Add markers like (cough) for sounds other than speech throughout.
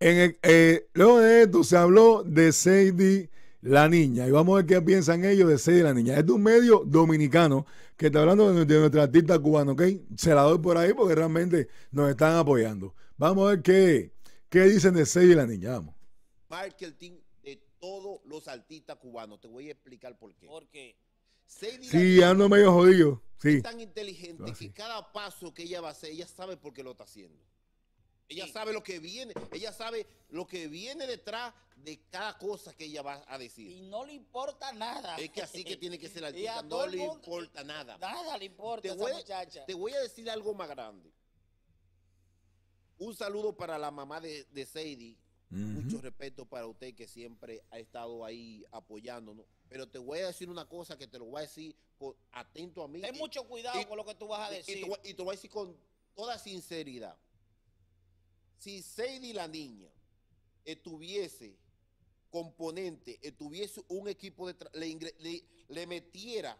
Eh, luego de esto se habló de Sadie la niña. Y vamos a ver qué piensan ellos de Sadie la niña. Es un medio dominicano que está hablando de, nuestro artista cubano, ¿ok? Se la doy por ahí porque realmente nos están apoyando. Vamos a ver qué, qué dicen de Sadie la niña. Vamos. Marketing de todos los artistas cubanos. Te voy a explicar por qué. Porque sí, ando medio jodido. Sí. Es tan inteligente ah, que cada paso que ella va a hacer, ella sabe por qué lo está haciendo. Ella sabe lo que viene, ella sabe lo que viene detrás de cada cosa que ella va a decir. Y no le importa nada. Es que así que tiene que ser la (laughs) no le importa nada. Nada le importa te esa voy, muchacha. Te voy a decir algo más grande. Un saludo para la mamá de, de Sadie. Mucho respeto para usted que siempre ha estado ahí apoyándonos. Pero te voy a decir una cosa que te lo voy a decir atento a mí. Ten mucho cuidado con lo que tú vas a decir. Y, te, y te, voy a decir con toda sinceridad si Sadie la niña estuviese componente, tuviese un equipo de le, le, metiera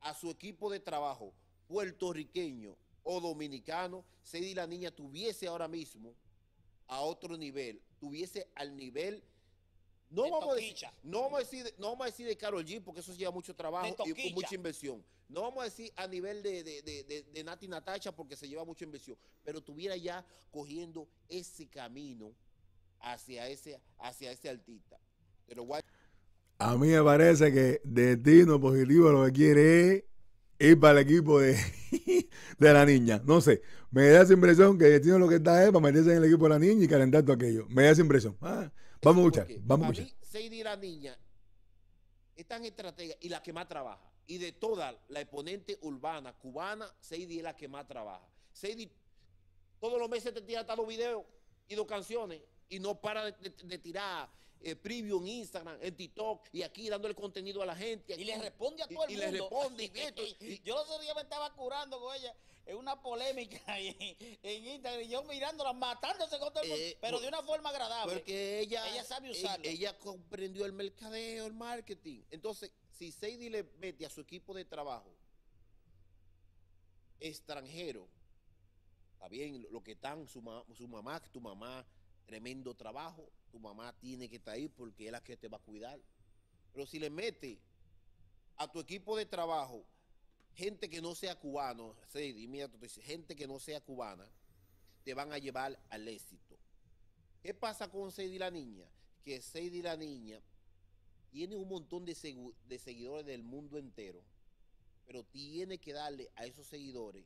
a su equipo de trabajo puertorriqueño o dominicano, Sadie la niña tuviese ahora mismo a otro nivel, tuviese al nivel no vamos, a decir, no, de Carol G, porque eso lleva mucho trabajo y mucha inversión. No vamos a decir a nivel de, de, de, Nati Natacha, porque se lleva mucha inversión. Pero tuviera ya cogiendo ese camino hacia ese, hacia ese artista. Pero A mí me parece que Destino Positivo lo que quiere es ir para el equipo de, (laughs) de la niña. No sé, me da esa impresión que Destino lo que está es para meterse en el equipo de la niña y calentar todo aquello. Me da esa impresión. Ah. Vamos a Vamos a Mí, la niña, es tan estratega y la que más trabaja. Y de toda la exponente urbana cubana, Seidi es la que más trabaja. Seidy todos los meses te tira hasta los videos y dos canciones y no para de, tirar eh, preview en Instagram, en TikTok y aquí dándole contenido a la gente. y le responde a todo y, el mundo. Y le responde. y, (laughs) y, yo los otros días me estaba curando con ella es una polémica en, (laughs) en Instagram, yo mirándola, matándose con todo el mundo, eh, pero de una forma agradable. Porque ella, ella sabe e- usarlo. Ella, comprendió el mercadeo, el marketing. Entonces, si Sadie le mete a su equipo de trabajo extranjero, está bien, lo que están, su, su mamá, tu mamá, tremendo trabajo, tu mamá tiene que estar ahí porque es la que te va a cuidar. Pero si le mete a tu equipo de trabajo gente que no sea cubano, sí, mira, gente que no sea cubana, te van a llevar al éxito. ¿Qué pasa con Seidy la niña? Que Seidy la niña tiene un montón de, de seguidores del mundo entero, pero tiene que darle a esos seguidores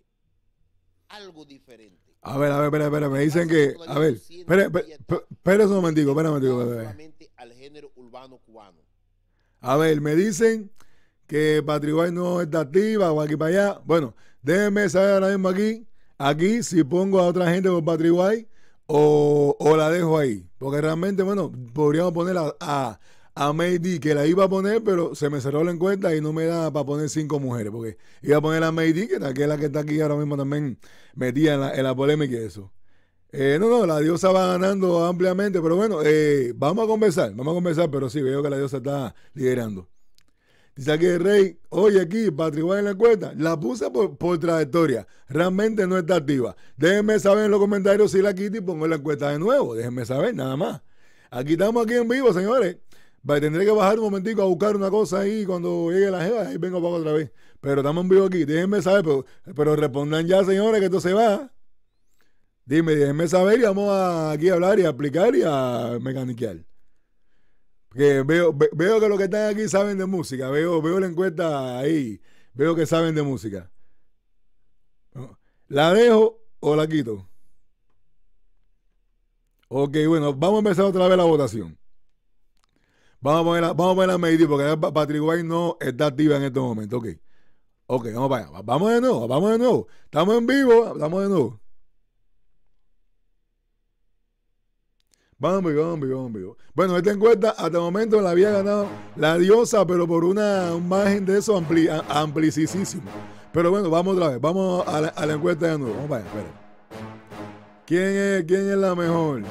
algo diferente. A ver, a ver, espera, espera, me dicen que, a ver, espera, espera un momentico, espera un al género urbano cubano. A ver, me dicen que Patriguay no está activa o aquí para allá. Bueno, déjenme saber ahora mismo aquí, aquí si pongo a otra gente con Patriguay, o, o, la dejo ahí. Porque realmente, bueno, podríamos poner a, a, que la iba a poner, pero se me cerró la encuesta y no me da para poner cinco mujeres. Porque iba a poner a May que es la que está aquí ahora mismo también metida en la, en la polémica y eso. Eh, no, no, la diosa va ganando ampliamente, pero bueno, eh, vamos a conversar, vamos a conversar, pero sí, veo que la diosa está liderando. Dice aquí el Rey, oye aquí, patrimonio en la cuenta, la puse por, trayectoria. Realmente no está activa. Déjenme saber en los comentarios si la quito y pongo la encuesta de nuevo. Déjenme saber, nada más. Aquí estamos aquí en vivo, señores. Tendré que bajar un momentico a buscar una cosa ahí cuando llegue la jeva, ahí vengo para otra vez. Pero estamos en vivo aquí, déjenme saber, pero, respondan ya, señores, que esto se va. Dime, déjenme saber y vamos a, aquí a hablar y a aplicar y a mecaniquear. Que veo, veo que los que están aquí saben de música. Veo, veo la encuesta ahí. Veo que saben de música. ¿La dejo o la quito? Ok, bueno, vamos a empezar otra vez la votación. Vamos a poner la vamos porque Patrick White no está activa en este momento. Ok. vamos para Vamos de nuevo, vamos de nuevo. Estamos en vivo, vamos de nuevo. Bambi, Bambi, Bambi. Bueno, esta encuesta hasta el momento la había ganado la diosa, pero por una un margen de eso ampli, Pero bueno, vamos otra vez. Vamos a la, encuesta de nuevo. Vamos para allá, espera. ¿Quién ¿Quién es la mejor?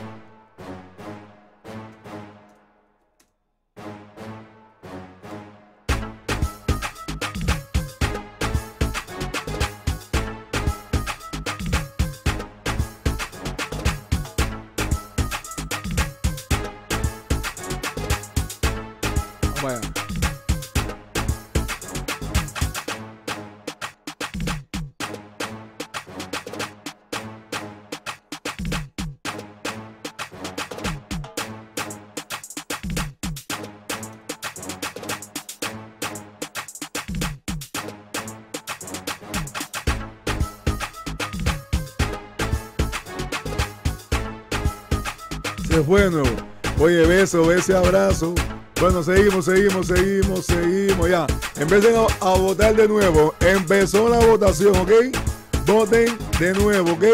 ese abrazo. Bueno, seguimos, seguimos, seguimos, seguimos. Ya, empiecen a, votar de nuevo. Empezó la votación, ¿ok? Voten de nuevo, ¿ok?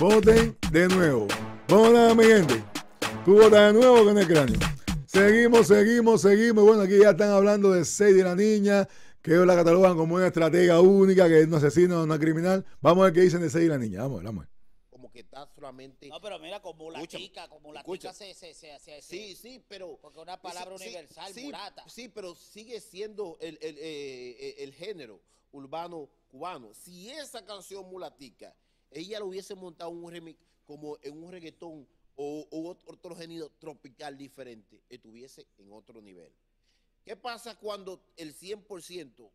Voten de nuevo. Vamos a mi gente. Tú votas de nuevo con el cráneo. Seguimos, seguimos, seguimos. Bueno, aquí ya están hablando de seis de la niña, que ellos la catalogan como una estratega única, que es un asesino, una criminal. Vamos a ver qué dicen de seis de la niña. Vamos, vamos que está solamente. No, pero mira, como la escucha, como la escucha. se, se, Sí, sí, pero. Porque una palabra universal, sí, Sí, pero sigue siendo eh, eh, el, género urbano cubano. Si esa canción mulatica, ella lo hubiese montado un remix como en un reggaetón o, otro, otro género tropical diferente, estuviese en otro nivel. ¿Qué pasa cuando el 100%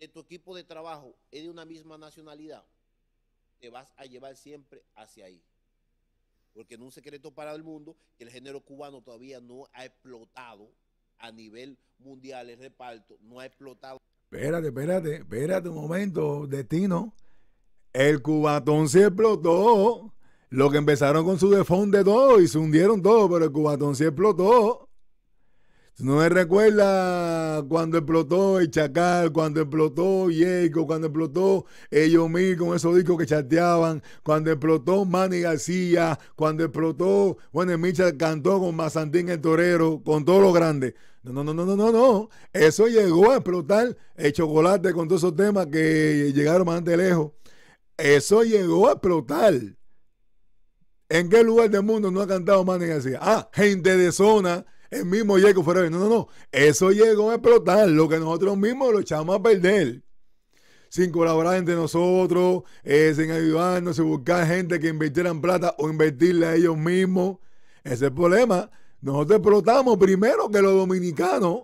de tu equipo de trabajo es de una misma nacionalidad? te vas a llevar siempre hacia ahí. Porque no un secreto para el mundo que el género cubano todavía no ha explotado a nivel mundial el reparto, no ha explotado. Espérate, espérate, espérate un momento, destino. El cubatón se explotó. Lo que empezaron con su defón de dos y se hundieron todo, pero el cubatón se explotó. No me recuerda cuando explotó el Chacal, cuando explotó Yeiko, cuando explotó mil con esos discos que chateaban, cuando explotó Manny García, cuando explotó, bueno, Micha cantó con Mazantín el Torero, con todos los grandes. No, no, no, no, no, no, no. Eso llegó a explotar el chocolate con todos esos temas que llegaron más de lejos. Eso llegó a explotar. ¿En qué lugar del mundo no ha cantado Manny García? Ah, gente de zona el mismo Yeco fuera No, no, no. Eso llegó a explotar. Lo que nosotros mismos lo echamos a perder. Sin colaborar entre nosotros, eh, sin ayudarnos, sin buscar gente que invirtieran plata o invertirle a ellos mismos. Ese es el problema. Nosotros explotamos primero que los dominicanos.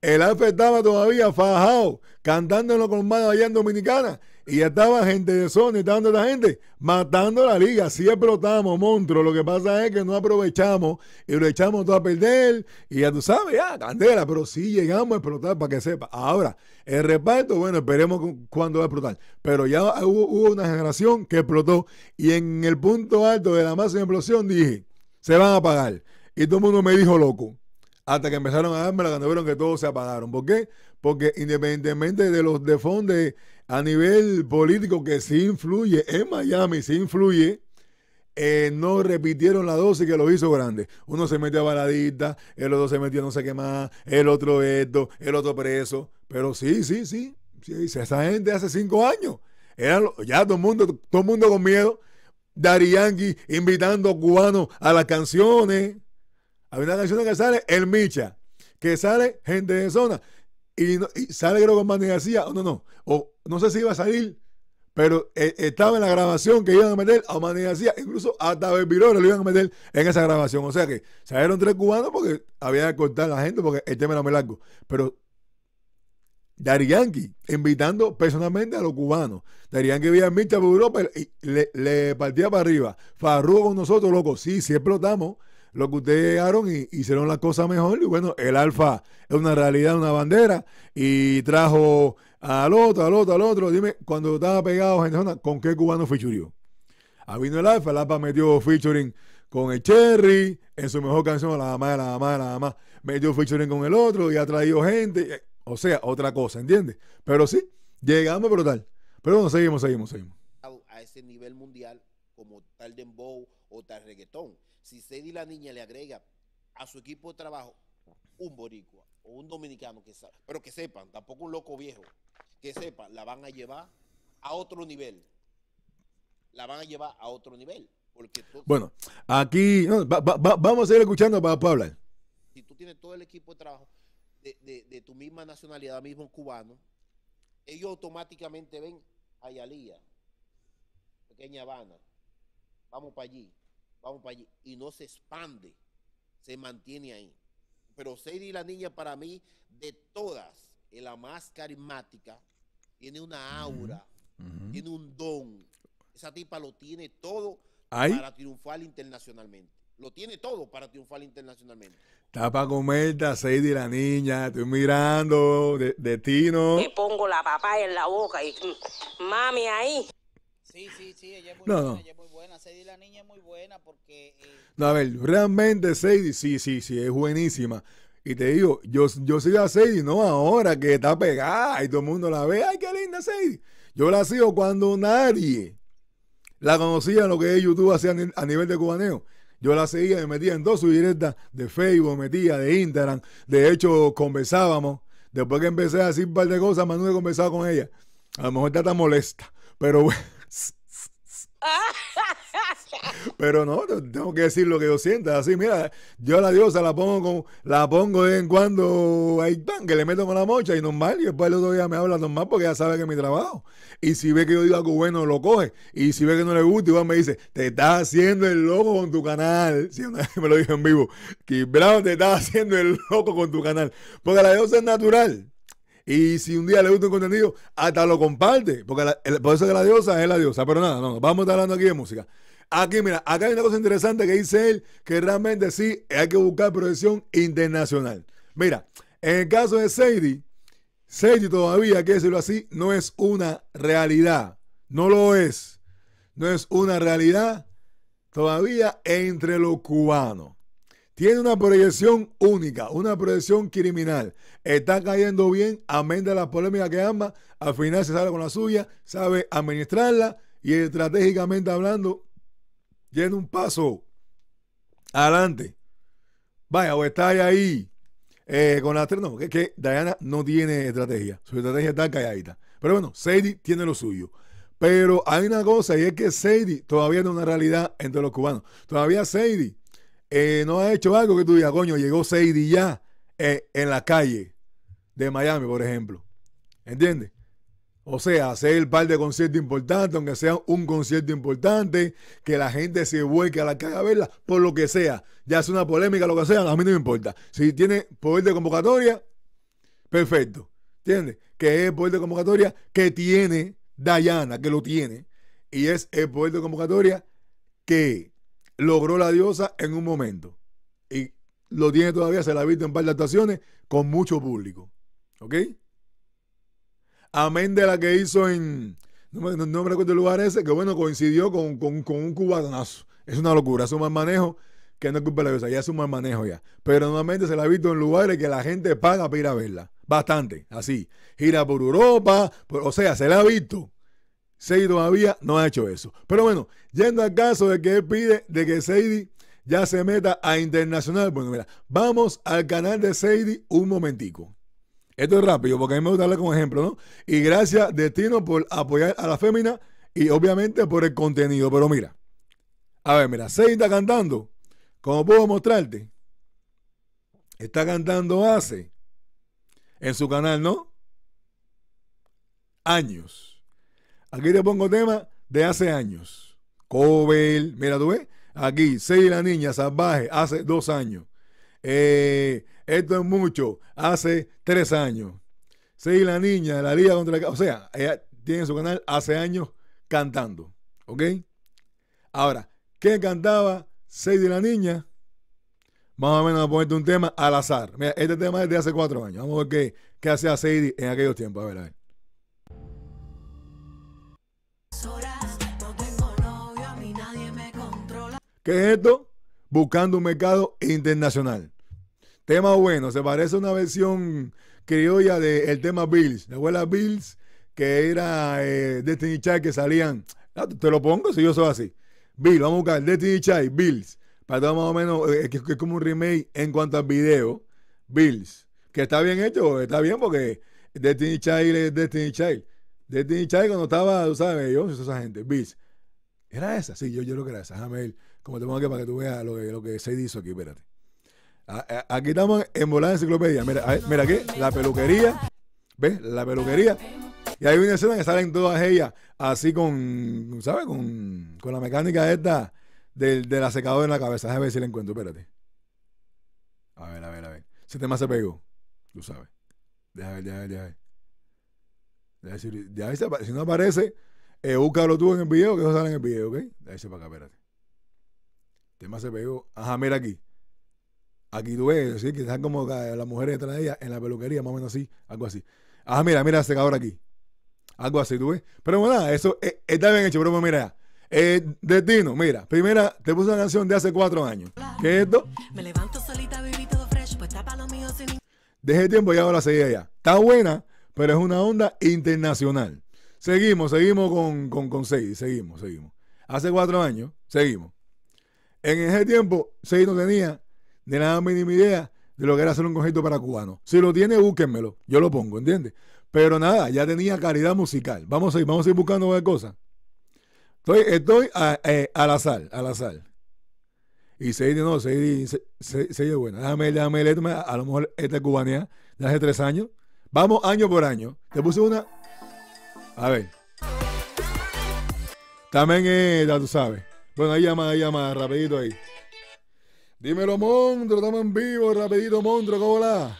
El Alfa estaba todavía fajado, cantando con los allá en Dominicana. Y estaba gente de Sony, estaba la gente matando la liga. si explotamos, monstruo. Lo que pasa es que no aprovechamos y lo echamos todo a perder. Y ya tú sabes, ya, candela, pero sí llegamos a explotar para que sepa. Ahora, el reparto, bueno, esperemos cuando va a explotar. Pero ya hubo, una generación que explotó. Y en el punto alto de la máxima explosión dije, se van a apagar Y todo el mundo me dijo loco. Hasta que empezaron a darme la cuando vieron que todos se apagaron. ¿Por qué? Porque independientemente de los de fondos a nivel político que sí influye en Miami, sí influye, eh, no repitieron la dosis que lo hizo grande. Uno se metió a baladita, el otro se metió no sé qué más, el otro esto, el otro preso. Pero sí, sí, sí. sí esa gente hace cinco años. Era ya todo el mundo, todo mundo con miedo. Dari invitando a cubanos a las canciones. Hay una canción que sale El Micha, que sale gente de zona y, sale creo con Manny García, o no, no, o no sé si iba a salir, pero eh, estaba en la grabación que iban a meter a Manny García, incluso hasta Belviró lo iban a meter en esa grabación. O sea que salieron tres cubanos porque había que cortar a la gente porque el tema era muy largo. Pero Dari invitando personalmente a los cubanos. Dari Yankee vía Mirta Europa y le, partía para arriba. Farrugo con nosotros, loco. Sí, sí explotamos lo que ustedes llegaron y hicieron la cosa mejor. Y bueno, el Alfa es una realidad, una bandera. Y trajo al otro, al otro, al otro. Dime, cuando estaba pegado gente ¿con qué cubano fichurió? ha vino el Alfa, el Alfa metió featuring con el Cherry, en su mejor canción, la mamá, la mamá, la mamá. Metió featuring con el otro y ha traído gente. O sea, otra cosa, ¿entiendes? Pero sí, llegamos, pero tal. Pero bueno, seguimos, seguimos, seguimos. A ese nivel mundial, como tal dembow o tal reggaetón si Cedi la niña le agrega a su equipo de trabajo un boricua o un dominicano, que sabe, pero que sepan, tampoco un loco viejo, que sepan, la van a llevar a otro nivel. La van a llevar a otro nivel. Porque bueno, aquí vamos a ir escuchando para hablar Si tú tienes todo el equipo de trabajo de, de tu misma nacionalidad, mismo cubano, ellos automáticamente ven a Yalía, pequeña Habana, vamos para allí vamos para allí, y no se expande, se mantiene ahí. Pero Sadie la niña para mí, de todas, es la más carismática, tiene una aura, tiene un don. Esa tipa lo tiene todo para triunfar internacionalmente. Lo tiene todo para triunfar internacionalmente. Tapa comerta, Sadie la niña, estoy mirando, de, tino. Me pongo la papá en la boca y mm, mami ahí. Sí, sí, sí, ella es muy, buena, no. la niña es muy buena porque... Eh, no, a ver, realmente Sadie, sí, sí, sí, es buenísima. Y te digo, yo, yo sigo a Sadie, no ahora que está pegada y todo el mundo la ve, ay, qué linda Sadie. Yo la sigo cuando nadie la conocía lo que es YouTube hacía a nivel de cubaneo. Yo la seguía, me metía en dos sus directas de Facebook, metía de Instagram. De hecho, conversábamos. Después que empecé a decir un par de cosas, Manuel conversaba con ella. A lo mejor está tan molesta, pero (laughs) bueno. (laughs) Pero no, tengo que decir lo que yo sienta. Así, mira, yo a la diosa la pongo como la pongo de vez en cuando ahí pan, que le meto con la mocha y normal. Y después el otro día me habla normal porque ya sabe que es mi trabajo. Y si ve que yo digo algo bueno, lo coge. Y si ve que no le gusta, igual me dice, te estás haciendo el loco con tu canal. Si (laughs) una me lo dijo en vivo, que bravo te estás haciendo el loco con tu canal. Porque la diosa es natural. Y si un día le gusta un contenido, hasta lo comparte. Porque el, por eso que la diosa es la diosa. Pero nada, no, vamos a estar hablando aquí de música. Aquí, mira, acá hay una cosa interesante que dice él, que realmente sí hay que buscar proyección internacional. Mira, en el caso de Sadie, Sadie todavía, que decirlo así, no es una realidad. No lo es. No es una realidad todavía entre los cubanos. Tiene una proyección única, una proyección criminal está cayendo bien, amén de la polémica que ama, al final se sale con la suya, sabe administrarla y estratégicamente hablando, tiene un paso adelante. Vaya, o pues, está ahí eh, con la No, es que Diana no tiene estrategia. Su estrategia está calladita. Pero bueno, Sadie tiene lo suyo. Pero hay una cosa y es que Seidi todavía no es una realidad entre los cubanos. Todavía Seidi eh, no ha hecho algo que tú digas, coño, llegó Sadie ya eh, en, la calle de Miami, por ejemplo. ¿Entiendes? O sea, hacer el par de conciertos importantes, aunque sea un concierto importante, que la gente se vuelque a la calle a verla, por lo que sea. Ya sea una polémica, lo que sea, a mí no me importa. Si tiene poder de convocatoria, perfecto. ¿Entiendes? Que es el poder de convocatoria que tiene Dayana, que lo tiene. Y es el poder de convocatoria que logró la diosa en un momento lo tiene todavía, se la ha visto en par de actuaciones, con mucho público. ¿Ok? Amén de la que hizo en. No me, recuerdo el lugar ese, que bueno, coincidió con, un cubanazo. Es una locura, es un mal manejo que no es culpa de la cosa, ya es un mal manejo ya. Pero normalmente se la ha visto en lugares que la gente paga para ir a verla. Bastante, así. Gira por Europa, o sea, se la ha visto. Seidi todavía no ha hecho eso. Pero bueno, yendo al caso de que él pide de que Seidi ya se meta a internacional. Bueno, mira, vamos al canal de Seidy un momentico. Esto es rápido, porque a mí me gusta darle con ejemplo, ¿no? Y gracias, Destino, por apoyar a la fémina y obviamente por el contenido. Pero mira, a ver, mira, Seidy está cantando. Como puedo mostrarte, está cantando hace en su canal, ¿no? Años. Aquí le pongo tema de hace años. Cobel, mira, tú ves Aquí, Sei la niña salvaje hace dos años. Eh, esto es mucho, hace tres años. Sei la niña, la liga contra la... O sea, ella tiene su canal hace años cantando. ¿Ok? Ahora, ¿qué cantaba Seis la niña? Más o menos a ponerte un tema al azar. Mira, este tema es de hace cuatro años. Vamos a ver qué, qué hacía Sadie en aquellos tiempos. A ver, a ver. ¿Qué es esto? Buscando un mercado internacional. Tema bueno, se parece a una versión criolla del tema Bills. La abuela Bills, que era eh, Destiny Child, que salían. Ah, te lo pongo si yo soy así. Bills, vamos a buscar Destiny Child, Bills. Para todo más o menos, eh, que, es como un remake en cuanto al video. Bills. Que está bien hecho, está bien porque Destiny Child es Destiny Child. Destiny Child cuando estaba, tú sabes, yo, esa gente, Bills. Era esa, sí, yo, yo creo que era esa. Déjame como te pongo aquí para que tú veas lo que, lo que se hizo aquí, espérate. aquí estamos en volada enciclopedia. Mira, mira aquí, la peluquería. ¿Ves? La peluquería. Y hay una escena que salen todas ellas así con, ¿sabes? Con, con la mecánica esta del, de la en la cabeza. Déjame ver si la encuentro, espérate. A ver, a ver, a ver. Ese tema se pegó, tú sabes. Déjame ver, déjame ver, déjame ver. Déjame si, no aparece, eh, búscalo tú en el video, que eso sale en el video, ¿ok? Déjame ver para acá, espérate tema se pegó. Ajá, mira aquí. Aquí tú ves, ¿sí? que están como las mujeres detrás de ella en la peluquería, más o menos así, algo así. Ajá, mira, mira el secador aquí. Algo así, tú ves. Pero bueno, nada, eso eh, está bien hecho, pero pues mira. Eh, Destino, mira, primera, te puse una canción de hace cuatro años. ¿Qué es esto? Me levanto solita, todo fresh, pues tapa lo mío sin... Dejé tiempo y ahora seguí allá. Está buena, pero es una onda internacional. Seguimos, seguimos con, con, con seis, seguimos, seguimos. Hace cuatro años, seguimos. En ese tiempo, Sey no tenía ni nada mínima idea de lo que era hacer un conjunto para cubanos. Si lo tiene, búsquenmelo. Yo lo pongo, ¿entiendes? Pero nada, ya tenía calidad musical. Vamos a ir, vamos a ir buscando cosas. Estoy, a, eh, al azar, al azar. Y Seidi, no, Seidi, se buena. Déjame, déjame leerme. A, lo mejor esta es cubanea de hace tres años. Vamos año por año. Te puse una. A ver. También, eh, tú sabes. Bueno, ahí llama, ahí llama, rapidito ahí. Dímelo, Montro, estamos en vivo, rapidito, Montro, ¿cómo la?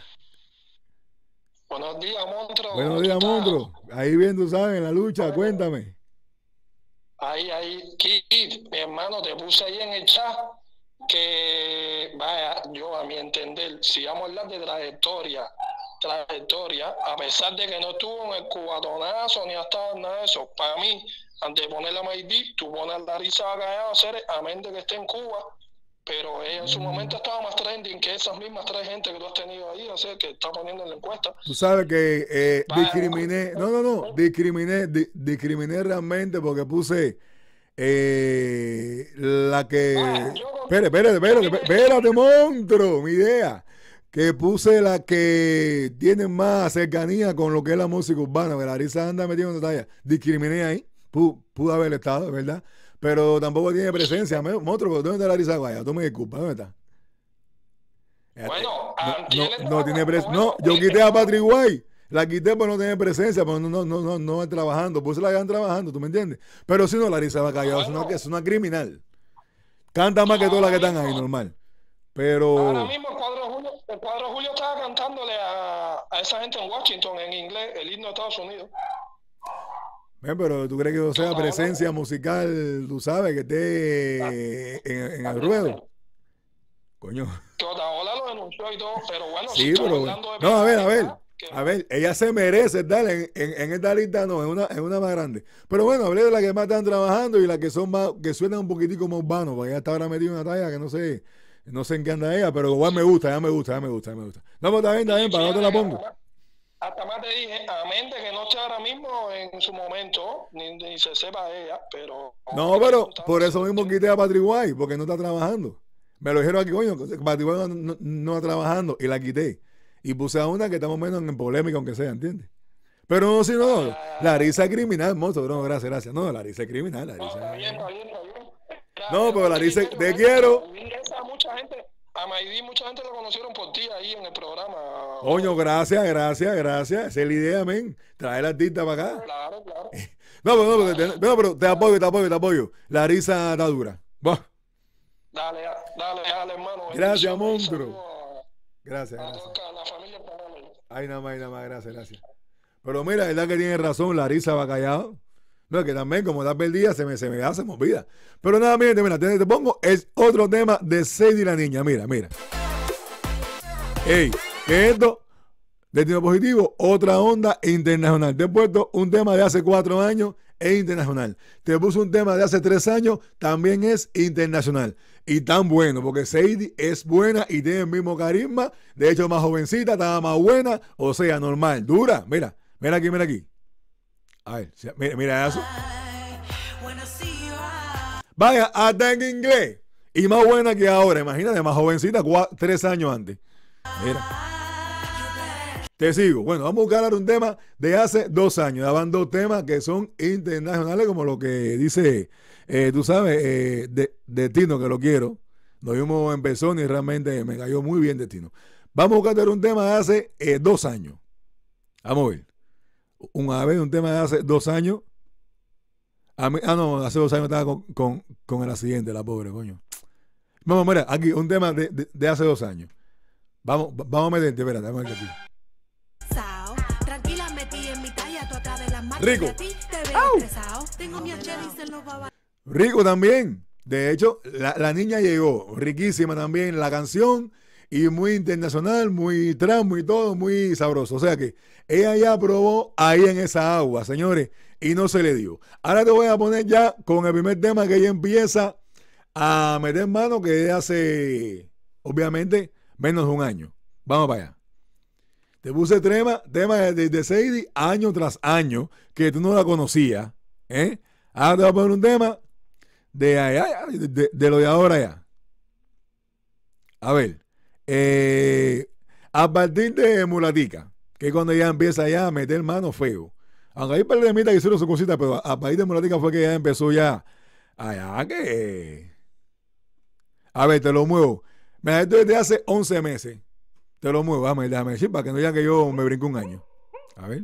Buenos días, Montro. Buenos días, Montro. Ahí viendo, tú sabes, en la lucha, cuéntame. Ahí, ahí, Kid, mi hermano, te puse ahí en el chat que, vaya, yo a mi entender, si vamos a hablar de trayectoria, trayectoria, a pesar de que no estuvo en el cubatonazo ni hasta nada de eso, para mí antes de poner la Maydi tú pones la risa a hacer amén de que esté en Cuba, pero en su mm. momento estaba más trending que esas mismas tres gente que tú has tenido ahí, o sea, que está poniendo en la encuesta. Tú sabes que eh, discriminé, no, no, no, discriminé, discriminé realmente porque puse eh, la que... Ah, Espera, espérate, espérate, te monstruo, mi idea. Que puse la que tiene más cercanía con lo que es la música urbana. la que risa anda metiendo detalles Discriminé ahí pudo, haber estado, ¿verdad? Pero tampoco tiene presencia. ¿dónde está Larisa Guaya? Tú me disculpas, ¿dónde está? Bueno, no, ah, no, tiene presencia. No, yo quité a Patrick White. La quité porque no tiene presencia, pero no, no, no, no, no trabajando. Puse la están trabajando, ¿tú me entiendes? Pero si no, Larisa va callada, es, una, es una criminal. Canta más que todas las que están ahí, normal. Pero. Ahora mismo el cuadro Julio, el cuadro Julio estaba cantándole a, a esa gente en Washington en inglés el himno de Estados Unidos pero tú crees que no sea presencia musical, tú sabes, que esté en, el ruedo. Coño. Tota, lo y todo, pero bueno. Sí, pero No, a ver, a ver. A ver, ella se merece estar en, esta lista, no, es una, una más grande. Pero bueno, hablé de las que más están trabajando y las que son más, que suenan un poquitico más vanos, porque ella está ahora metida en una talla que no sé, no sé en qué anda ella, pero igual me gusta, ya me gusta, ya me gusta, ya me gusta. No, pero está bien, para no la pongo. Hasta más te dije, a mente que no está ahora mismo en su momento, ni, ni se sepa ella, pero. No, pero por eso mismo quité a Patrick porque no está trabajando. Me lo dijeron aquí, coño, Patrick White no, no, está trabajando, y la quité. Y puse a una que estamos menos en polémica, aunque sea, ¿entiendes? Pero no, si no, ah. la risa es criminal, monstruo, no, gracias, gracias. No, la es criminal, la No, pero la risa, te quiero. mucha gente a mucha gente la conocieron por ti ahí en el programa. Coño, gracias, gracias, gracias. Esa es la idea, men. Traer artista para acá. Claro, claro. (laughs) no, pero, no, te, te apoyo, te apoyo, te apoyo. La risa está dura. Va. Dale, dale, dale, hermano. Gracias, monstruo. Gracias, gracias. Ay, nada más, nada más, gracias, gracias. Pero mira, la verdad que tiene razón, Larisa callado no, que también como la perdida, se me, se me Pero nada, mira, mira, te, pongo es otro tema de Sadie la niña. Mira, mira. Ey, que esto, destino positivo, otra onda internacional. Te he puesto un tema de hace cuatro años, e internacional. Te puse un tema de hace tres años, también es internacional. Y tan bueno, porque Sadie es buena y tiene el mismo carisma. De hecho, más jovencita, estaba más buena, o sea, normal, dura. Mira, mira aquí, mira aquí mira, eso. Vaya, hasta en inglés. Y más buena que ahora. Imagínate, más jovencita, tres años antes. Mira. Te sigo. Bueno, vamos a buscar un tema de hace dos años. Daban dos temas que son internacionales, como lo que dice, eh, tú sabes, eh, de, Destino, que lo quiero. Nos vimos en persona y realmente me cayó muy bien Destino. Vamos a buscar un tema de hace eh, dos años. Vamos a ver un ave un tema de hace dos años. ah, no, hace dos años estaba con, con, con, el accidente, la pobre, coño. Vamos, mira, aquí, un tema de, de, hace dos años. Vamos, vamos a meterte, espérate, vamos a meterte aquí. Rico. Rico también. De hecho, la, la, niña llegó. Riquísima también la canción y muy internacional, muy tramo y todo, muy sabroso. O sea que ella ya probó ahí en esa agua, señores, y no se le dio. Ahora te voy a poner ya con el primer tema que ella empieza a meter mano que es hace, obviamente, menos de un año. Vamos para allá. Te puse tema, tema de, de Sadie año tras año, que tú no la conocías. ¿eh? Ahora te voy a poner un tema de, de, de, de lo de ahora ya. A ver. Eh, a partir de Mulatica, que es cuando ya empieza ya a meter mano feo. Aunque hay mitad que hicieron su cosita, pero a, partir de Mulatica fue que ya empezó ya. Ah, que. A ver, te lo muevo. Me esto desde hace 11 meses. Te lo muevo, déjame, decir para que no digan que yo me brinco un año. A ver.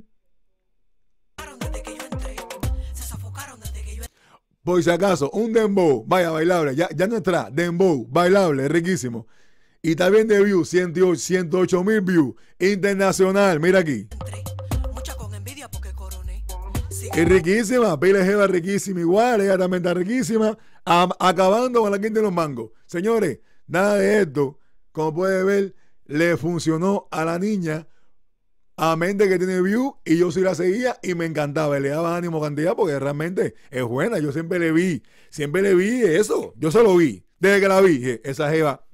Por si acaso, un dembow, vaya bailable, ya, ya no está, dembow, bailable, riquísimo. Y también de views, 108 mil views. Internacional, mira aquí. Es riquísima, pile Jeva riquísima igual, ella también está riquísima, acabando con la quinta de los mangos. Señores, nada de esto, como puede ver, le funcionó a la niña, a mente que tiene view, y yo sí la seguía y me encantaba, le daba ánimo cantidad porque realmente es buena, yo siempre le vi, siempre le vi eso, yo se lo vi, desde que la vi, esa Jeva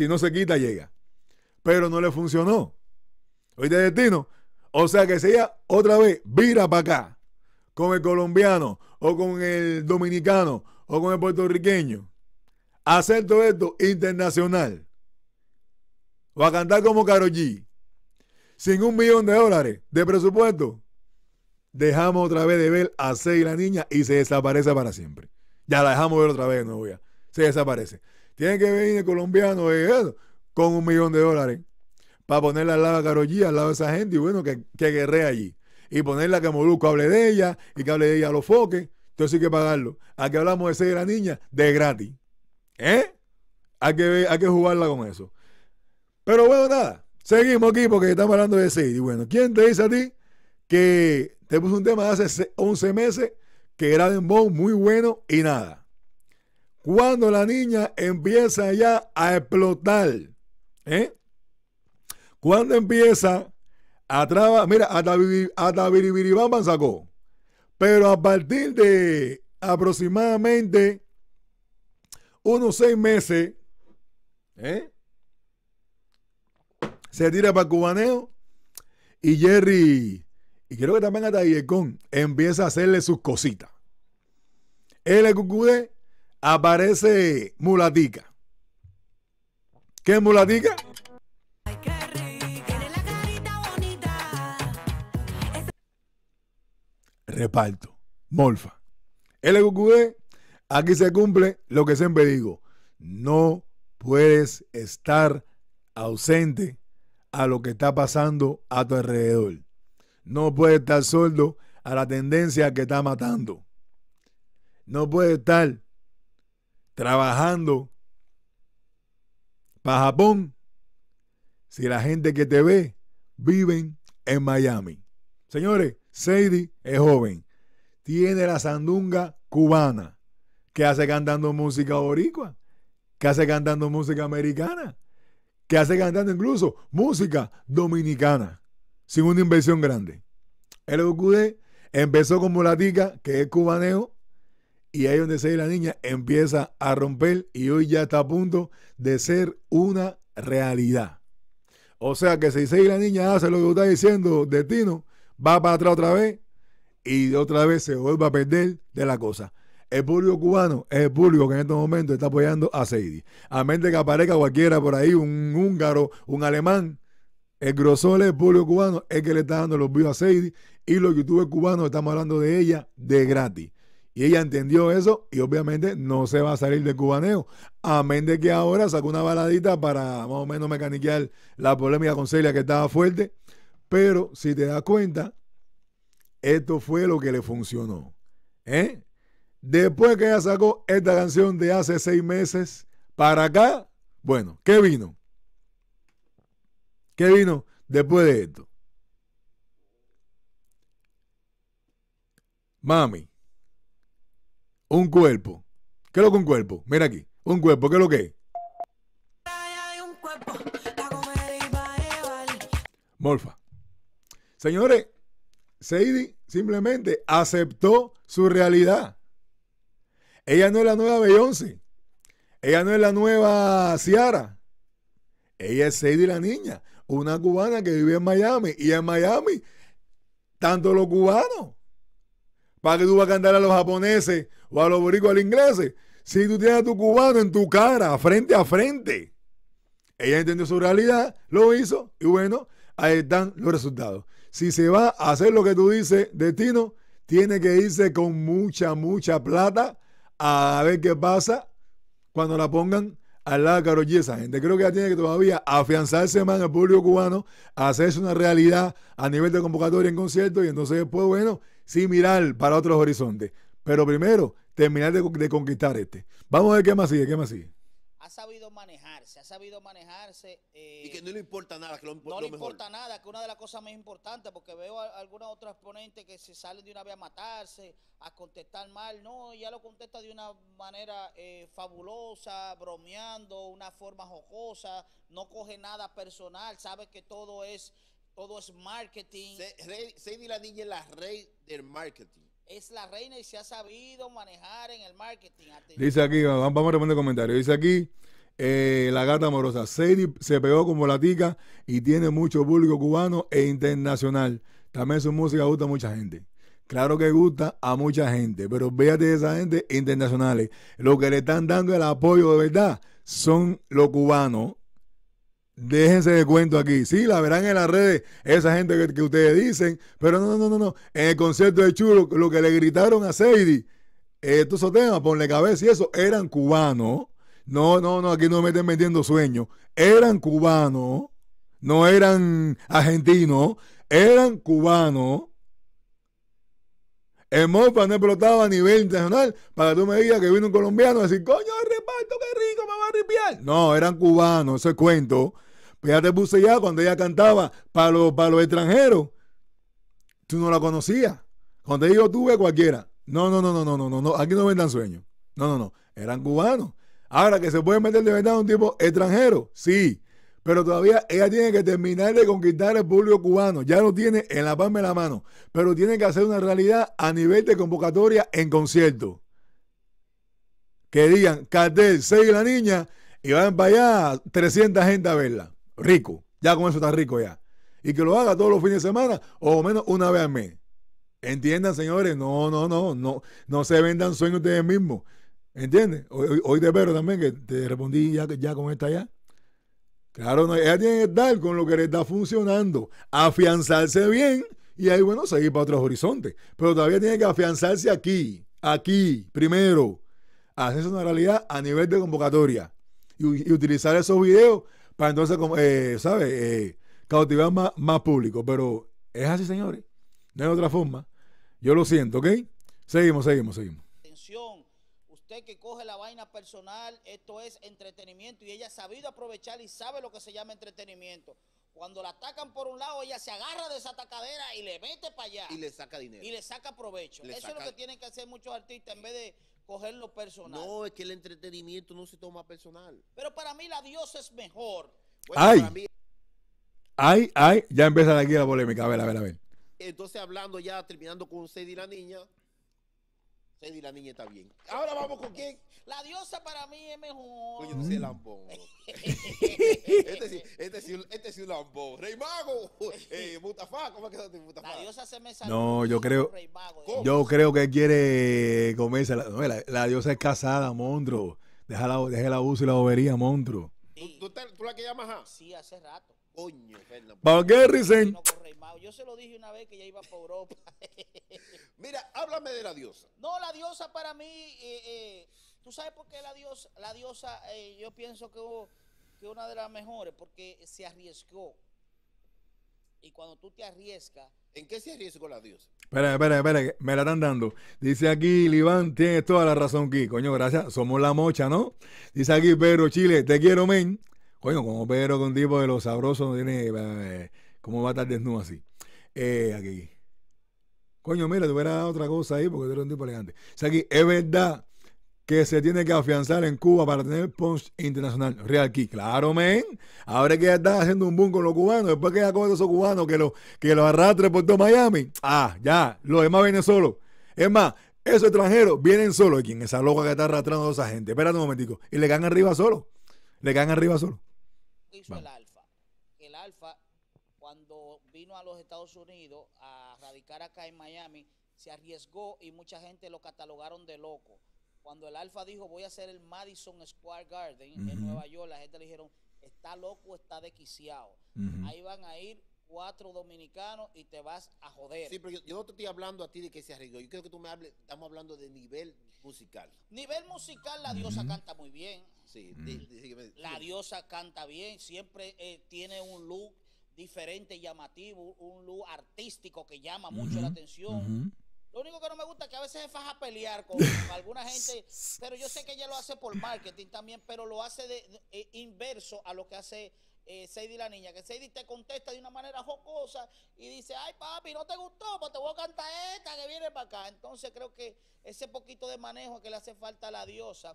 si no se quita, llega. Pero no le funcionó. Oíste, destino. O sea que si ella otra vez vira para acá, con el colombiano, o con el dominicano, o con el puertorriqueño, hacer todo esto internacional, o a cantar como Karol G, sin un millón de dólares de presupuesto, dejamos otra vez de ver a y la niña y se desaparece para siempre. Ya la dejamos ver otra vez, no voy a. Se desaparece. Tiene que venir el colombiano eh, eh, con un millón de dólares para ponerla al lado de Karol al lado de esa gente, y bueno, que, que allí. Y ponerla que Moluco hable de ella y que hable de ella a los foques. Entonces hay que pagarlo. ¿a qué hablamos de ser la niña de gratis. ¿Eh? Hay que, hay que jugarla con eso. Pero bueno, nada. Seguimos aquí porque estamos hablando de y Bueno, ¿quién te dice a ti que te puso un tema de hace 11 meses que era de un muy bueno y nada? cuando la niña empieza ya a explotar. ¿eh? Cuando empieza a trabajar, mira, hasta, Viribiribamba sacó. Pero a partir de aproximadamente unos seis meses, ¿eh? se tira para el cubaneo y Jerry, y creo que también hasta Diecon, empieza a hacerle sus cositas. El cucudé aparece Mulatica. ¿Qué es Mulatica? Reparto, Morfa. LQQD, aquí se cumple lo que siempre digo. No puedes estar ausente a lo que está pasando a tu alrededor. No puedes estar sordo a la tendencia que está matando. No puedes estar trabajando para Japón si la gente que te ve viven en Miami. Señores, Sadie es joven. Tiene la sandunga cubana. que hace cantando música boricua? que hace cantando música americana? que hace cantando incluso música dominicana? Sin una inversión grande. El UQD empezó como latica, que es cubaneo, y ahí donde se la niña empieza a romper y hoy ya está a punto de ser una realidad. O sea que si Seidy la niña hace lo que está diciendo, Destino, va para atrás otra vez y otra vez se vuelve a perder de la cosa. El público cubano es el público que en estos momentos está apoyando a Seidi. A menos que aparezca cualquiera por ahí, un húngaro, un alemán, el grosor del público cubano es que le está dando los videos a Sadie y los youtubers cubanos estamos hablando de ella de gratis. Y ella entendió eso y obviamente no se va a salir de cubaneo. Amén de que ahora sacó una baladita para más o menos mecaniquear la polémica con Celia que estaba fuerte. Pero si te das cuenta, esto fue lo que le funcionó. ¿eh? Después que ella sacó esta canción de hace seis meses para acá, bueno, ¿qué vino? ¿Qué vino después de esto? Mami, un cuerpo. ¿Qué es lo que un cuerpo? Mira aquí. Un cuerpo, ¿qué es lo que es? Morfa. Señores, Sadie simplemente aceptó su realidad. Ella no es la nueva Beyoncé. Ella no es la nueva Ciara. Ella es Sadie la niña, una cubana que vive en Miami. Y en Miami, tanto los cubanos ¿Para que tú vas a cantar a los japoneses o a los boricos a los ingleses? Si tú tienes a tu cubano en tu cara, frente a frente. Ella entendió su realidad, lo hizo y bueno, ahí están los resultados. Si se va a hacer lo que tú dices, destino, tiene que irse con mucha, mucha plata a ver qué pasa cuando la pongan al lado de esa gente. Creo que ya tiene que todavía afianzarse más en el público cubano, hacerse una realidad a nivel de convocatoria en concierto y entonces después, bueno, sin mirar para otros horizontes. Pero primero, terminar de, conquistar este. Vamos a ver qué más sigue, qué más sigue ha sabido manejarse, ha sabido manejarse. Eh, y que no le importa nada, que lo, No le importa nada, que una de las cosas más importantes, porque veo a algunos otros exponentes que se salen de una vez a matarse, a contestar mal, no, ya lo contesta de una manera eh, fabulosa, bromeando, una forma jocosa, no coge nada personal, sabe que todo es todo es marketing. Sadie la niña es la rey del marketing. Es la reina y se ha sabido manejar en el marketing. Dice aquí, vamos a responder comentarios. Dice aquí, eh, la gata amorosa. Sadie se pegó como la tica y tiene mucho público cubano e internacional. También su música gusta a mucha gente. Claro que gusta a mucha gente, pero véate esa gente internacionales. Lo que le están dando el apoyo de verdad son los cubanos Déjense de cuento aquí. Sí, la verán en las redes, esa gente que, ustedes dicen, pero no, no, no, no. En el concierto de Chulo, lo que le gritaron a Seidi, estos temas, ponle cabeza y eso, eran cubanos. No, no, no, aquí no me estén metiendo sueños. Eran cubanos, no eran argentinos, eran cubanos. El mofa no explotaba a nivel internacional para que tú me digas que vino un colombiano a decir, coño, reparto, qué rico, me va a ripiar. No, eran cubanos, ese cuento. Pues ya te puse ya cuando ella cantaba para los, para los extranjeros. Tú no la conocías. Cuando yo tuve cualquiera. No, no, no, no, no, no, no, no. Aquí no vendan sueños. No, no, no. Eran cubanos. Ahora que se puede meter de verdad un tipo extranjero, sí. Pero todavía ella tiene que terminar de conquistar el público cubano. Ya lo tiene en la palma de la mano. Pero tiene que hacer una realidad a nivel de convocatoria en concierto. Que digan, cartel, sigue la niña y van para allá 300 gente a verla rico. Ya con eso está rico ya. Y que lo haga todos los fines de semana o menos una vez al mes. Entiendan, señores, no, no, no, no, no se vendan sueños ustedes mismos. ¿Entienden? Hoy, de te pero también que te respondí ya, ya con esta ya. Claro, no, ella tiene que estar con lo que le está funcionando, afianzarse bien y ahí, bueno, seguir para otros horizontes. Pero todavía tiene que afianzarse aquí, aquí, primero. Hacerse una realidad a nivel de convocatoria y utilizar esos videos entonces, eh, sabe, Eh, cautivar más, público. Pero es así, señores. No hay otra forma. Yo lo siento, ¿ok? Seguimos, seguimos, seguimos. Atención, usted que coge la vaina personal, esto es entretenimiento y ella ha sabido aprovechar y sabe lo que se llama entretenimiento. Cuando la atacan por un lado, ella se agarra de esa atacadera y le mete para allá. Y le saca dinero. Y le saca provecho. Eso es lo que tienen que hacer muchos artistas en vez de cogerlo personal. No, es que el entretenimiento no se toma personal. Pero para mí la diosa es mejor. ay, ay, ay, ya empieza aquí la polémica. A ver, a ver, a ver. Entonces, hablando ya, terminando con usted y la niña, y la niña está bien. Ahora vamos con quién. La diosa para mí es mejor. Coño, no es lambón. (laughs) este sí, este sí, este sí un lambón. Rey Mago, eh, Mutafá, ¿cómo es que Mutafá? La diosa se me salió. No, yo creo. Yo creo que quiere comerse. La, no, la, diosa es casada, monstruo. Deja la, deja la uso y la bobería, monstruo. tú, tú la que llamas a? Sí, hace rato. Coño, Fernando. Yo se lo dije una vez que ya iba para Europa. (laughs) Mira, háblame de la diosa. No, la diosa para mí, eh, eh tú sabes por qué la diosa, la diosa eh, yo pienso que, que una de las mejores, porque se arriesgó. Y cuando tú te arriesgas, ¿en qué se arriesgó la diosa? Espera, espera, espera, me la están dando. Dice aquí, Liván, tiene toda la razón, aquí. Coño, gracias. Somos la mocha, ¿no? Dice aquí, pero Chile, te quiero, men. Coño, como Pedro, con tipo de los sabrosos no tiene. Eh, ¿Cómo va a estar desnudo así? Eh, aquí. Coño, mira, te hubiera dado otra cosa ahí porque tú eres un tipo elegante. O sea, aquí es verdad que se tiene que afianzar en Cuba para tener punch internacional. Real aquí. Claro, men. Ahora que ya haciendo un boom con los cubanos, después que ya comen esos cubanos que los que lo arrastre por todo Miami. Ah, ya. Los demás vienen solo. Es más, esos extranjeros vienen solos. ¿Quién? Esa loca que está arrastrando a esa gente. Espérate un momentico. Y le ganan arriba solo. Le caen arriba solo hizo el Alfa. El Alfa, cuando vino a los Estados Unidos a radicar acá en Miami, se arriesgó y mucha gente lo catalogaron de loco. Cuando el Alfa dijo, voy a hacer el Madison Square Garden en Nueva York, la gente le dijeron, está loco, está de Ahí van a ir cuatro dominicanos y te vas a joder. Sí, pero yo, no te estoy hablando a ti de que se arriesgó Yo creo que tú me hables, estamos hablando de nivel musical. Nivel musical, la diosa canta muy bien. Sí, la diosa canta bien, siempre eh, tiene un look diferente, llamativo, un look artístico que llama mucho la atención. Lo único que no me gusta es que a veces se faja a pelear con, (laughs) alguna gente, pero yo sé que ella lo hace por marketing también, pero lo hace de, eh, inverso a lo que hace eh, Sadie la niña, que Sadie te contesta de una manera jocosa y dice, ay papi, no te gustó, pues te voy a cantar esta que viene para acá. Entonces creo que ese poquito de manejo que le hace falta a la diosa